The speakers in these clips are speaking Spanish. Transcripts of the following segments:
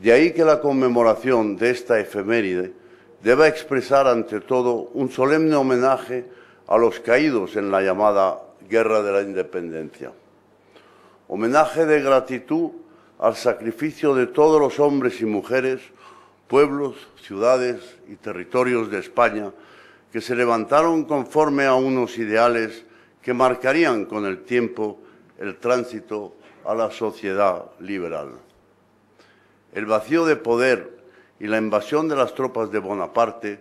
De ahí que la conmemoración de esta efeméride deba expresar ante todo un solemne homenaje a los caídos en la llamada Guerra de la Independencia. Homenaje de gratitud al sacrificio de todos los hombres y mujeres, pueblos, ciudades y territorios de España que se levantaron conforme a unos ideales que marcarían con el tiempo el tránsito a la sociedad liberal el vacío de poder y la invasión de las tropas de Bonaparte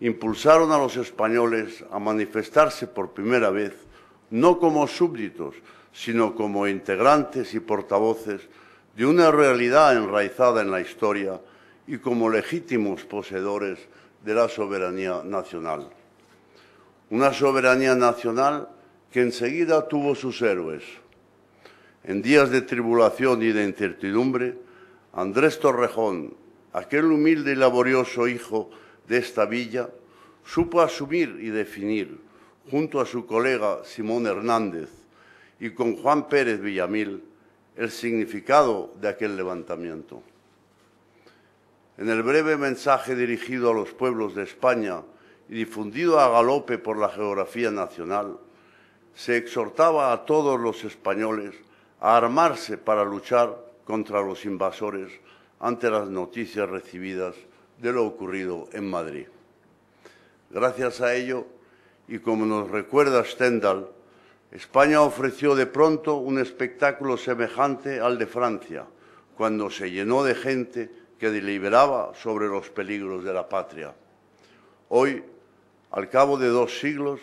impulsaron a los españoles a manifestarse por primera vez, no como súbditos, sino como integrantes y portavoces de una realidad enraizada en la historia y como legítimos poseedores de la soberanía nacional. Una soberanía nacional que enseguida tuvo sus héroes. En días de tribulación y de incertidumbre, Andrés Torrejón, aquel humilde y laborioso hijo de esta villa, supo asumir y definir, junto a su colega Simón Hernández y con Juan Pérez Villamil, el significado de aquel levantamiento. En el breve mensaje dirigido a los pueblos de España y difundido a galope por la geografía nacional, se exhortaba a todos los españoles a armarse para luchar contra los invasores ante las noticias recibidas de lo ocurrido en Madrid. Gracias a ello, y como nos recuerda Stendhal, España ofreció de pronto un espectáculo semejante al de Francia, cuando se llenó de gente que deliberaba sobre los peligros de la patria. Hoy, al cabo de dos siglos,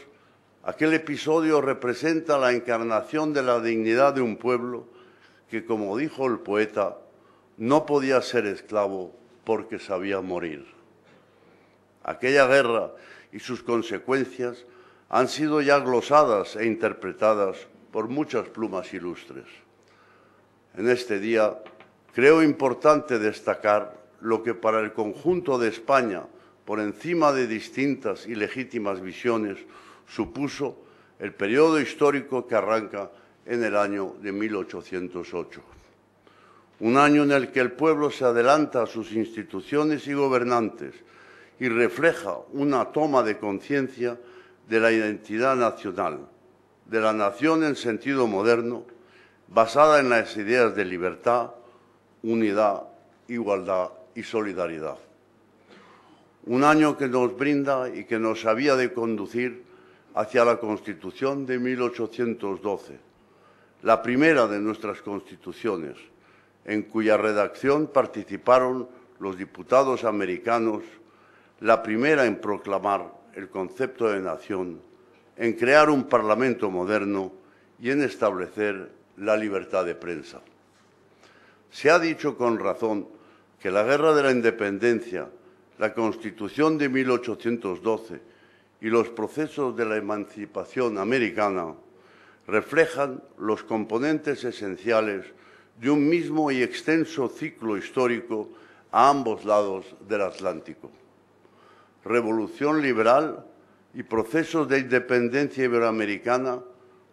aquel episodio representa la encarnación de la dignidad de un pueblo que como dijo el poeta, no podía ser esclavo porque sabía morir. Aquella guerra y sus consecuencias han sido ya glosadas e interpretadas por muchas plumas ilustres. En este día creo importante destacar lo que para el conjunto de España, por encima de distintas y legítimas visiones, supuso el periodo histórico que arranca en el año de 1808. Un año en el que el pueblo se adelanta a sus instituciones y gobernantes y refleja una toma de conciencia de la identidad nacional, de la nación en sentido moderno, basada en las ideas de libertad, unidad, igualdad y solidaridad. Un año que nos brinda y que nos había de conducir hacia la Constitución de 1812 la primera de nuestras constituciones, en cuya redacción participaron los diputados americanos, la primera en proclamar el concepto de nación, en crear un parlamento moderno y en establecer la libertad de prensa. Se ha dicho con razón que la Guerra de la Independencia, la Constitución de 1812 y los procesos de la emancipación americana reflejan los componentes esenciales de un mismo y extenso ciclo histórico a ambos lados del Atlántico. Revolución liberal y procesos de independencia iberoamericana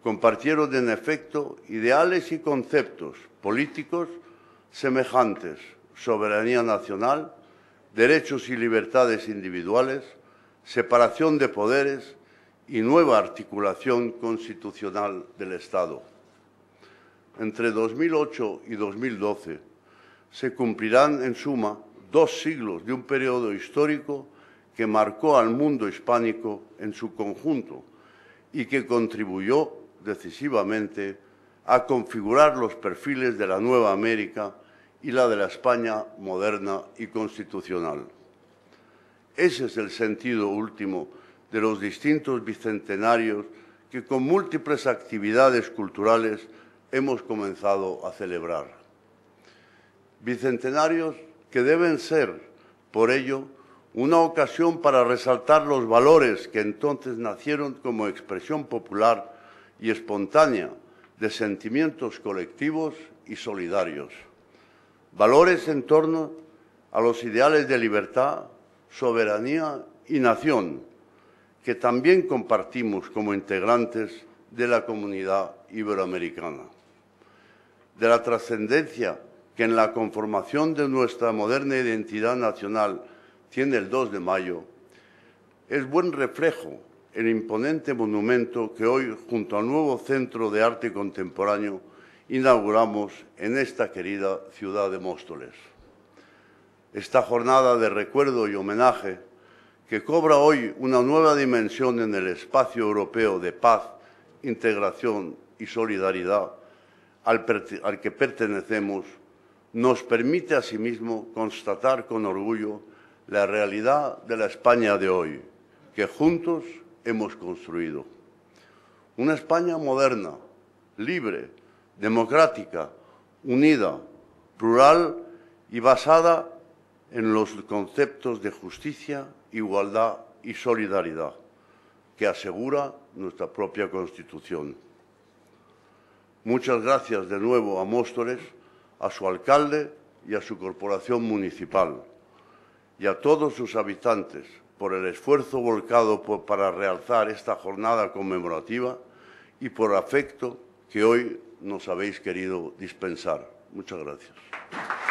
compartieron en efecto ideales y conceptos políticos semejantes, soberanía nacional, derechos y libertades individuales, separación de poderes, y nueva articulación constitucional del Estado. Entre 2008 y 2012 se cumplirán en suma dos siglos de un periodo histórico que marcó al mundo hispánico en su conjunto y que contribuyó decisivamente a configurar los perfiles de la Nueva América y la de la España moderna y constitucional. Ese es el sentido último de los distintos bicentenarios que con múltiples actividades culturales hemos comenzado a celebrar. Bicentenarios que deben ser, por ello, una ocasión para resaltar los valores que entonces nacieron como expresión popular y espontánea de sentimientos colectivos y solidarios. Valores en torno a los ideales de libertad, soberanía y nación, que también compartimos como integrantes de la comunidad iberoamericana, de la trascendencia que en la conformación de nuestra moderna identidad nacional tiene el 2 de mayo, es buen reflejo el imponente monumento que hoy, junto al nuevo Centro de Arte Contemporáneo, inauguramos en esta querida ciudad de Móstoles. Esta jornada de recuerdo y homenaje que cobra hoy una nueva dimensión en el espacio europeo de paz, integración y solidaridad al, que pertenecemos, nos permite asimismo constatar con orgullo la realidad de la España de hoy, que juntos hemos construido. Una España moderna, libre, democrática, unida, plural y basada en los conceptos de justicia igualdad y solidaridad que asegura nuestra propia Constitución. Muchas gracias de nuevo a Móstoles, a su alcalde y a su corporación municipal y a todos sus habitantes por el esfuerzo volcado para realzar esta jornada conmemorativa y por afecto que hoy nos habéis querido dispensar. Muchas gracias.